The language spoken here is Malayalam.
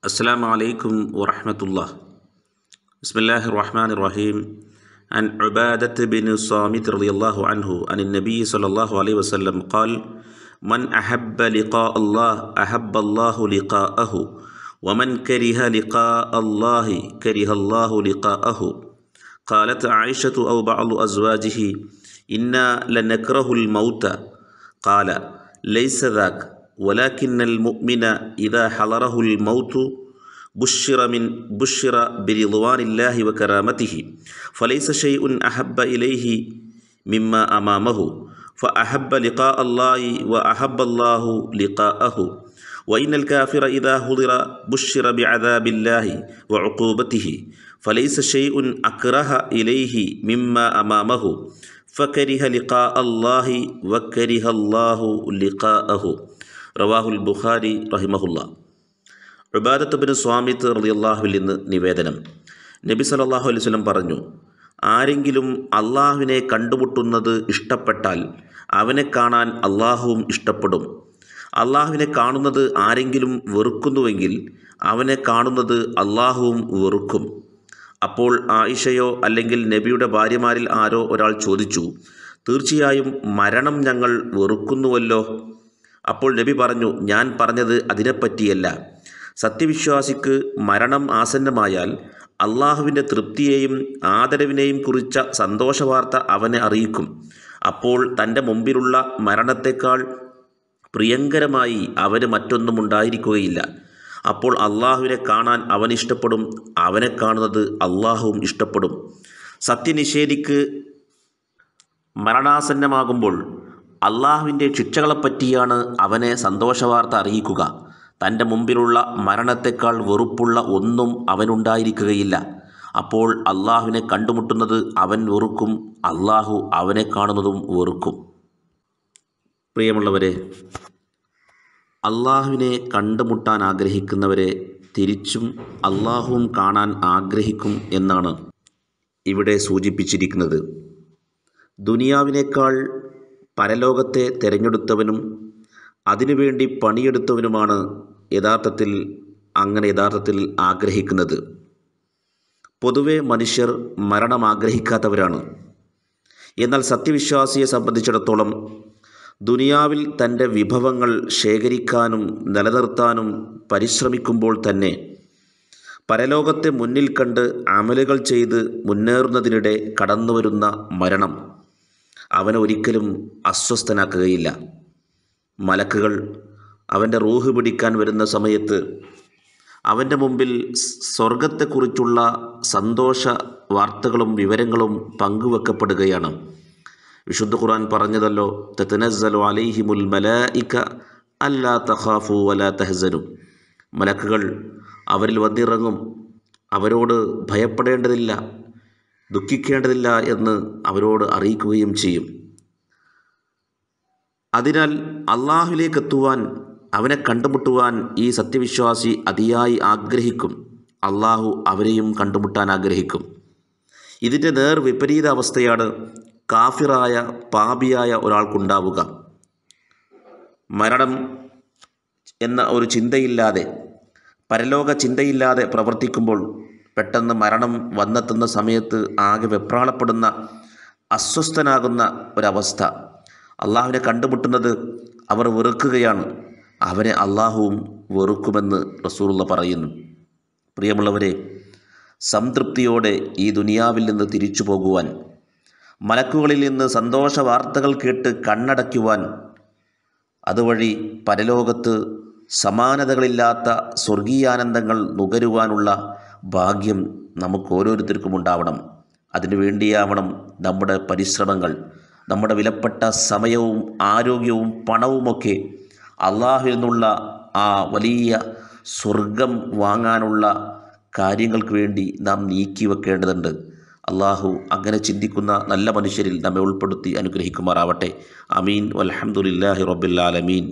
السلام عليكم ورحمة الله بسم الله الرحمن الرحيم عن عبادة بن الصامت رضي الله عنه عن النبي صلى الله عليه وسلم قال من أحب لقاء الله أحب الله لقاءه ومن كره لقاء الله كره الله لقاءه قالت عائشة أو بعض أزواجه إنا لنكره الموت قال ليس ذاك ولكن المؤمن إذا حضره الموت بشر من بشر برضوان الله وكرامته فليس شيء أحب إليه مما أمامه فأحب لقاء الله وأحب الله لقاءه وإن الكافر إذا حضر بشر بعذاب الله وعقوبته فليس شيء أكره إليه مما أمامه فكره لقاء الله وكره الله لقاءه رواه البخاري رحمه الله വിബാദത്തുബിന് സ്വാമിത്ത് റളിയല്ലാഹുവിൽ നിന്ന് നിവേദനം നബി സലാഹു അലൈഹി സ്വലം പറഞ്ഞു ആരെങ്കിലും അള്ളാഹുവിനെ കണ്ടുമുട്ടുന്നത് ഇഷ്ടപ്പെട്ടാൽ അവനെ കാണാൻ അള്ളാഹുവും ഇഷ്ടപ്പെടും അള്ളാഹുവിനെ കാണുന്നത് ആരെങ്കിലും വെറുക്കുന്നുവെങ്കിൽ അവനെ കാണുന്നത് അള്ളാഹുവും വെറുക്കും അപ്പോൾ ആയിഷയോ അല്ലെങ്കിൽ നബിയുടെ ഭാര്യമാരിൽ ആരോ ഒരാൾ ചോദിച്ചു തീർച്ചയായും മരണം ഞങ്ങൾ വെറുക്കുന്നുവല്ലോ അപ്പോൾ നബി പറഞ്ഞു ഞാൻ പറഞ്ഞത് അതിനെപ്പറ്റിയല്ല സത്യവിശ്വാസിക്ക് മരണം ആസന്നമായാൽ അള്ളാഹുവിൻ്റെ തൃപ്തിയെയും ആദരവിനെയും കുറിച്ച സന്തോഷവാർത്ത അവനെ അറിയിക്കും അപ്പോൾ തൻ്റെ മുമ്പിലുള്ള മരണത്തെക്കാൾ പ്രിയങ്കരമായി അവന് മറ്റൊന്നും ഉണ്ടായിരിക്കുകയില്ല അപ്പോൾ അള്ളാഹുവിനെ കാണാൻ അവൻ ഇഷ്ടപ്പെടും അവനെ കാണുന്നത് അള്ളാഹുവും ഇഷ്ടപ്പെടും സത്യനിഷേധിക്ക് മരണാസന്നമാകുമ്പോൾ അള്ളാഹുവിൻ്റെ ശിക്ഷകളെപ്പറ്റിയാണ് അവനെ സന്തോഷവാർത്ത അറിയിക്കുക തൻ്റെ മുമ്പിലുള്ള മരണത്തെക്കാൾ വെറുപ്പുള്ള ഒന്നും അവനുണ്ടായിരിക്കുകയില്ല അപ്പോൾ അള്ളാഹുവിനെ കണ്ടുമുട്ടുന്നത് അവൻ വെറുക്കും അള്ളാഹു അവനെ കാണുന്നതും വെറുക്കും പ്രിയമുള്ളവരെ അള്ളാഹുവിനെ കണ്ടുമുട്ടാൻ ആഗ്രഹിക്കുന്നവരെ തിരിച്ചും അള്ളാഹുവും കാണാൻ ആഗ്രഹിക്കും എന്നാണ് ഇവിടെ സൂചിപ്പിച്ചിരിക്കുന്നത് ദുനിയാവിനേക്കാൾ പരലോകത്തെ തിരഞ്ഞെടുത്തവനും അതിനുവേണ്ടി പണിയെടുത്തവനുമാണ് യഥാർത്ഥത്തിൽ അങ്ങനെ യഥാർത്ഥത്തിൽ ആഗ്രഹിക്കുന്നത് പൊതുവെ മനുഷ്യർ മരണം ആഗ്രഹിക്കാത്തവരാണ് എന്നാൽ സത്യവിശ്വാസിയെ സംബന്ധിച്ചിടത്തോളം ദുനിയാവിൽ തൻ്റെ വിഭവങ്ങൾ ശേഖരിക്കാനും നിലനിർത്താനും പരിശ്രമിക്കുമ്പോൾ തന്നെ പരലോകത്തെ മുന്നിൽ കണ്ട് അമലുകൾ ചെയ്ത് മുന്നേറുന്നതിനിടെ കടന്നുവരുന്ന മരണം അവനൊരിക്കലും അസ്വസ്ഥനാക്കുകയില്ല മലക്കുകൾ അവൻ്റെ റൂഹ് പിടിക്കാൻ വരുന്ന സമയത്ത് അവൻ്റെ മുമ്പിൽ സ്വർഗത്തെക്കുറിച്ചുള്ള സന്തോഷ വാർത്തകളും വിവരങ്ങളും പങ്കുവെക്കപ്പെടുകയാണ് വിശുദ്ധ ഖുർആൻ പറഞ്ഞതല്ലോ തെത്തനസലു അലൈഹിമുൽ മലായിക്ക അല്ലാ തഹാഫു വലാ തെഹസനു മലക്കുകൾ അവരിൽ വന്നിറങ്ങും അവരോട് ഭയപ്പെടേണ്ടതില്ല ദുഃഖിക്കേണ്ടതില്ല എന്ന് അവരോട് അറിയിക്കുകയും ചെയ്യും അതിനാൽ അള്ളാഹുലേക്കെത്തുവാൻ എത്തുവാൻ അവനെ കണ്ടുമുട്ടുവാൻ ഈ സത്യവിശ്വാസി അതിയായി ആഗ്രഹിക്കും അള്ളാഹു അവരെയും കണ്ടുമുട്ടാൻ ആഗ്രഹിക്കും ഇതിൻ്റെ നേർ വിപരീത അവസ്ഥയാണ് കാഫിറായ പാപിയായ ഒരാൾക്കുണ്ടാവുക മരണം എന്ന ഒരു ചിന്തയില്ലാതെ പരലോക ചിന്തയില്ലാതെ പ്രവർത്തിക്കുമ്പോൾ പെട്ടെന്ന് മരണം വന്നെത്തുന്ന സമയത്ത് ആകെ വെപ്രാളപ്പെടുന്ന അസ്വസ്ഥനാകുന്ന ഒരവസ്ഥ അള്ളാഹുവിനെ കണ്ടുമുട്ടുന്നത് അവർ വെറുക്കുകയാണ് അവനെ അള്ളാഹുവും വെറുക്കുമെന്ന് റസൂറുള്ള പറയുന്നു പ്രിയമുള്ളവരെ സംതൃപ്തിയോടെ ഈ ദുനിയാവിൽ നിന്ന് തിരിച്ചു പോകുവാൻ മലക്കുകളിൽ നിന്ന് സന്തോഷ വാർത്തകൾ കേട്ട് കണ്ണടയ്ക്കുവാൻ അതുവഴി പരലോകത്ത് സമാനതകളില്ലാത്ത സ്വർഗീയാനന്ദങ്ങൾ നുകരുവാനുള്ള ഭാഗ്യം നമുക്ക് ഓരോരുത്തർക്കും ഉണ്ടാവണം അതിനു വേണ്ടിയാവണം നമ്മുടെ പരിശ്രമങ്ങൾ നമ്മുടെ വിലപ്പെട്ട സമയവും ആരോഗ്യവും പണവുമൊക്കെ അള്ളാഹു എന്നുള്ള ആ വലിയ സ്വർഗം വാങ്ങാനുള്ള കാര്യങ്ങൾക്ക് വേണ്ടി നാം നീക്കി വെക്കേണ്ടതുണ്ട് അള്ളാഹു അങ്ങനെ ചിന്തിക്കുന്ന നല്ല മനുഷ്യരിൽ നമ്മെ ഉൾപ്പെടുത്തി അനുഗ്രഹിക്കുമാറാവട്ടെ അമീൻ അലഹമുല്ലാഹി റബ്ബുല്ലാലമീൻ